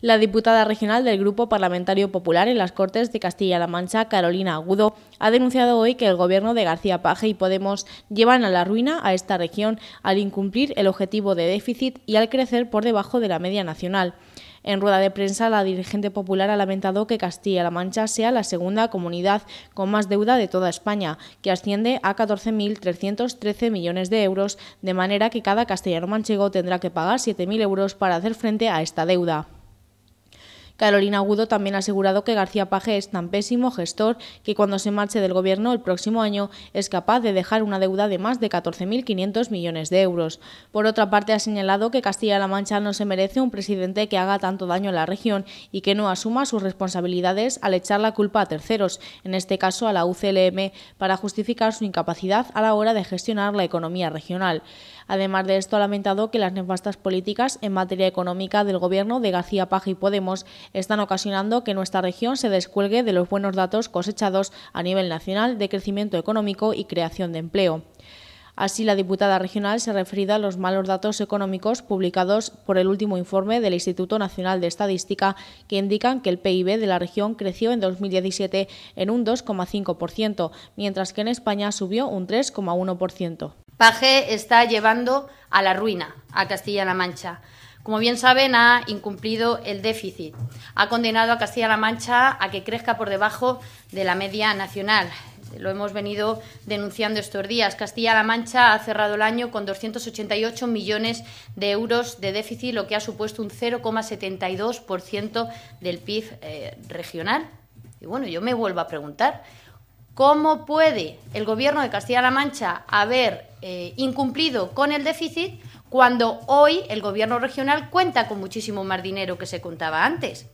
La diputada regional del Grupo Parlamentario Popular en las Cortes de Castilla-La Mancha, Carolina Agudo, ha denunciado hoy que el gobierno de García Paje y Podemos llevan a la ruina a esta región al incumplir el objetivo de déficit y al crecer por debajo de la media nacional. En rueda de prensa, la dirigente popular ha lamentado que Castilla-La Mancha sea la segunda comunidad con más deuda de toda España, que asciende a 14.313 millones de euros, de manera que cada castellano manchego tendrá que pagar 7.000 euros para hacer frente a esta deuda. Carolina Agudo también ha asegurado que García Page es tan pésimo gestor que cuando se marche del gobierno el próximo año es capaz de dejar una deuda de más de 14.500 millones de euros. Por otra parte, ha señalado que Castilla-La Mancha no se merece un presidente que haga tanto daño a la región y que no asuma sus responsabilidades al echar la culpa a terceros, en este caso a la UCLM, para justificar su incapacidad a la hora de gestionar la economía regional. Además de esto, ha lamentado que las nefastas políticas en materia económica del gobierno de García Paje y Podemos están ocasionando que nuestra región se descuelgue de los buenos datos cosechados a nivel nacional de crecimiento económico y creación de empleo. Así, la diputada regional se ha a los malos datos económicos publicados por el último informe del Instituto Nacional de Estadística, que indican que el PIB de la región creció en 2017 en un 2,5%, mientras que en España subió un 3,1%. Paje está llevando a la ruina a Castilla-La Mancha. Como bien saben, ha incumplido el déficit. Ha condenado a Castilla-La Mancha a que crezca por debajo de la media nacional. Lo hemos venido denunciando estos días. Castilla-La Mancha ha cerrado el año con 288 millones de euros de déficit, lo que ha supuesto un 0,72% del PIB eh, regional. Y bueno, yo me vuelvo a preguntar, ¿cómo puede el Gobierno de Castilla-La Mancha haber eh, incumplido con el déficit cuando hoy el gobierno regional cuenta con muchísimo más dinero que se contaba antes.